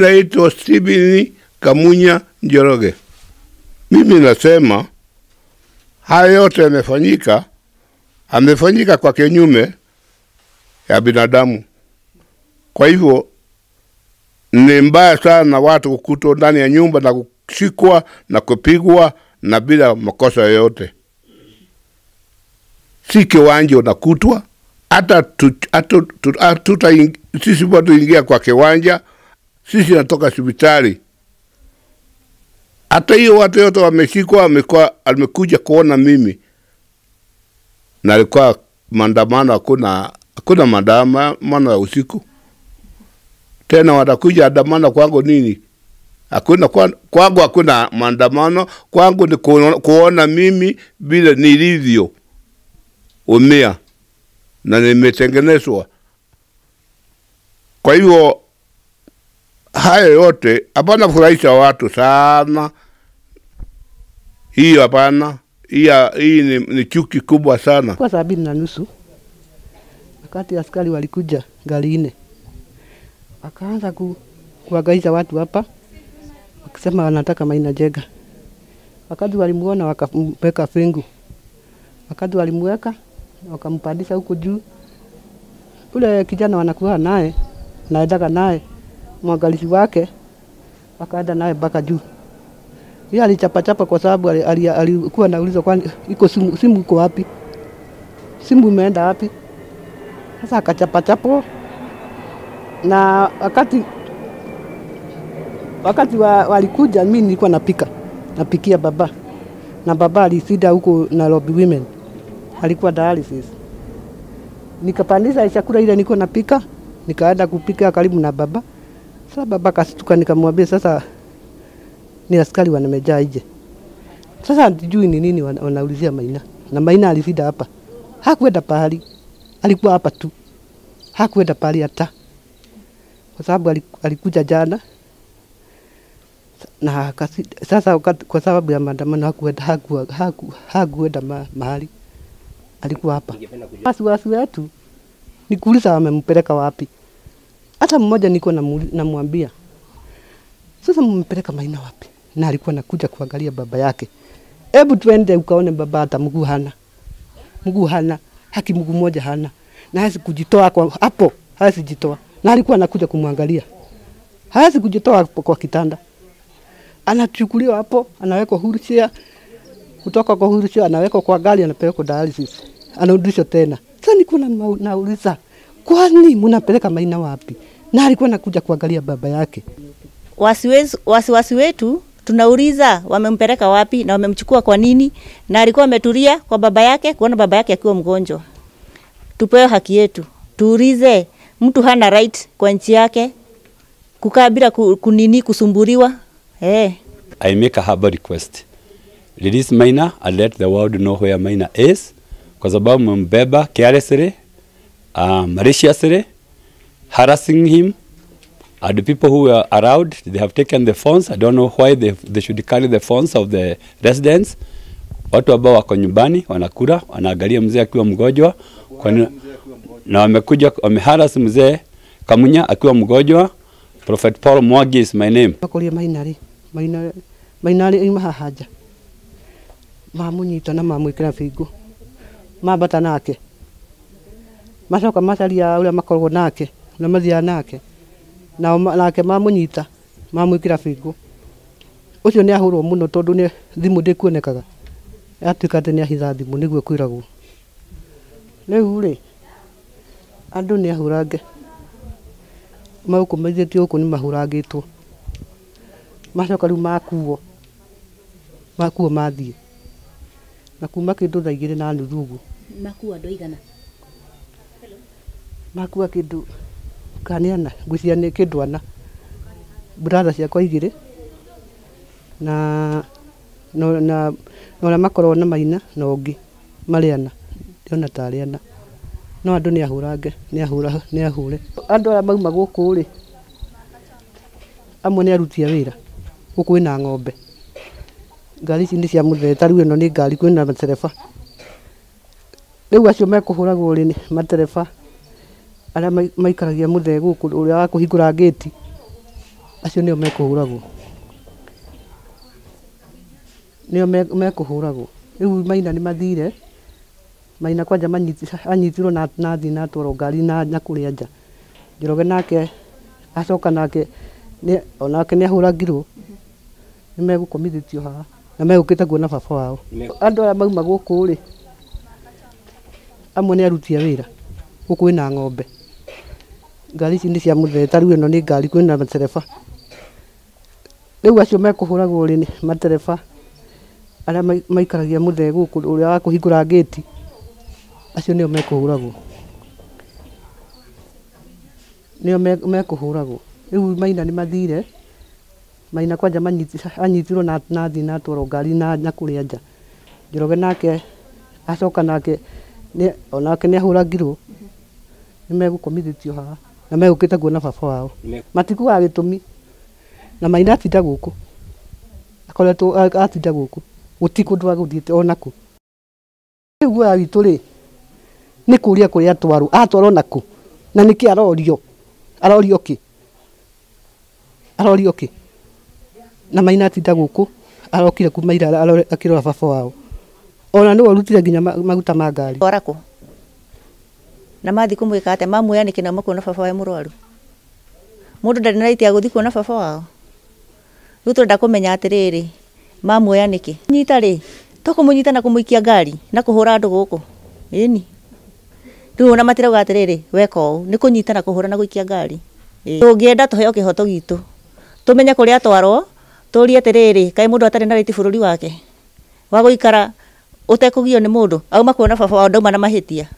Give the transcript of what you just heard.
Naitwa Stephen Kamunya Njoroge. Mimi nasema haya yote yamefanyika, amefanyika kwa kinyume ya binadamu. Kwa hivyo ni mbaya sana watu kukutwa ndani ya nyumba na kushikwa na kupigwa na bila makosa yoyote, si kiwanja unakutwa hata tuta sisi watu ingia kwa kiwanja sisi natoka hospitali. Hata hiyo watu yote wameshikwa, amekuja kuona mimi, na alikuwa maandamano, hakuna hakuna maandamano ya usiku tena, watakuja andamano kwangu nini? Hakuna kwangu, hakuna maandamano kwangu, ni kuona mimi vile nilivyo umia na nimetengenezwa. Kwa hivyo hayo yote hapana furahisha watu sana, hiyo hapana. Hii ni, ni chuki kubwa sana. Kwa sabini na nusu wakati askari walikuja gari nne wakaanza ku, kuwagaiza watu hapa wakisema wanataka Maina jega Wakati walimuona wakamweka fingu wakati walimweka wakampandisha huku juu. Ule kijana wanakuwa naye naedaga naye mwangalizi wake akaenda naye mpaka juu. Yeye alichapachapa kwa sababu alikuwa ali, kwani iko simu, simu iko wapi, simu imeenda wapi? Sasa akachapachapo na wakati wakati wa, walikuja, mi nilikuwa napika napikia baba na baba alisida huko Nairobi Women, alikuwa dialysis. Nikapandisha chakula ile niko napika, nikaenda kupika karibu na baba. Sasa baba kastuka, nikamwambia sasa ni askari wanamejaa ije. Sasa hatujui ni nini wanaulizia Maina, na Maina alifida hapa, hakuenda pahali, alikuwa hapa tu, hakuenda pahali hata, kwa sababu alikuja jana na sasa kwa sababu ya maandamano hakuenda haku, haku, hakuenda ma, mahali, alikuwa hapa. Wasiwasi wetu ni kuuliza wamempeleka wapi. Hata mmoja niko namwambia, sasa mmepeleka Maina wapi? Na alikuwa nakuja kuangalia baba yake. Hebu twende ukaone baba, hata mguu hana, mguu hana, haki mguu moja hana, na hawezi kujitoa kwa hapo, hawezi jitoa, na alikuwa anakuja kumwangalia, hawezi kujitoa kwa kitanda, anachukuliwa hapo, anawekwa hurusia kutoka kwa hurusia anawekwa kwa gari, anapelekwa dialysis, anarudishwa tena. Sasa niko na nauliza kwani mnapeleka Maina wapi? Na alikuwa nakuja kuangalia baba yake. Wasiwasi wasi wetu tunauliza wamempeleka wapi na wamemchukua kwa nini, na alikuwa ametulia kwa baba yake, kuona baba yake akiwa mgonjwa. Tupewe haki yetu, tuulize. Mtu hana right kwa nchi yake kukaa bila kunini kusumbuliwa eh. I make a humble request. Release Maina and let the world know where Maina is, kwa sababu mbeba carelessly uh, ah, maliciously harassing him and ah, people who were around they have taken the phones i don't know why they, they should carry the phones of the residents watu ambao wako nyumbani wanakura wanaangalia mzee akiwa mgonjwa na wamekuja wameharas mzee Kamunya akiwa mgonjwa Prophet Paul mwagi is my name makoria mainari mainari mainari ima hahaja mamunyita na mamwikira figo mabata nake macoka macaria uria makoragwo nake na mathiaga nake nao nake mamũnyita mamwĩkĩra bingo ũcio nĩ ahũrwo mũno tondũ nĩ kuonekaga ndĩkuonekaga atuĩka atĩ nĩ ahitha thimũ nĩguo kwĩragwo rĩu rĩ andũ nĩ ahũrange kå nä mahå rangä two macoka rĩu makuo makuo mathiä na kuma kĩndũ thaigä igĩrĩ na nuthu ũguo makuo andũ aigana makua kindu kaniana ngwicia ni kindu ana brother ciakwa igiri na no na no makorwo na maina na ungi mari ana ndona tari ana no andu ni ahurange ni ahura ni ahure andu ara mauma guku ri amwe ni aruti a wira guku wina ng'ombe ngari ici nä cia må theta rä u ä no nä ngari kwä na matereba rä u acio mekå hå ragwo rä matereba arä a maikaragia må the gå kå ra gakå hingå ragti acio nä o kå h ragw näo mekå hå ragwo rä u maina nä mathire maina kwanja anyitirwo nathiä na twarogari akå rä anja njä ra ge nake acoka nake nä ahå ragirwo nä megå komithä tio haa na megå kä taguo na baba wao andå arä a mauma gå kårä amwe nä arutie wä ra gå kå wä na ngombe ngari ici nä cia må ndereba rä u ä nä ngari kwä matereba rä u acio mekå hå ragwo matereba arä maikaragia må thee gå wa kå hingå ra ngäti acio nä o mekå hå ragwo nä maina nä mathire maina kwanja anyitirwo nathi natwarwo ngari na kå rä nja njoroge nake acoka nake onake nä ahå ragirwo nä megå haha na megukite kuona baba wao matiku wa gitumi na maina atinda guku akoretwo atinda guku gutikundu te onaku riu guoya witu ri ni kuria kuria atwarwo atwarwo naku na niki arorio arorio ki arorio ki na maina atinda guku arokire kuma ira akirora baba wao ona niwe warutire nginya maguta ma ngari na mathi kumwika atä mamuoya nä kä nao makuona baba we må rwaru må na raiti ya kuona baba wao rä u tå renda kå menya nyita rä tokå må na kå ngari na kå hå ra andå gå ona matirauga atä rä rä weka å na kå na gå ngari tå ngä enda tå heo kä hoto gitå tå menye kå rä na raiti bå wake wa gå ikara å tekå gio nä må baba wao ndauma na mahä tia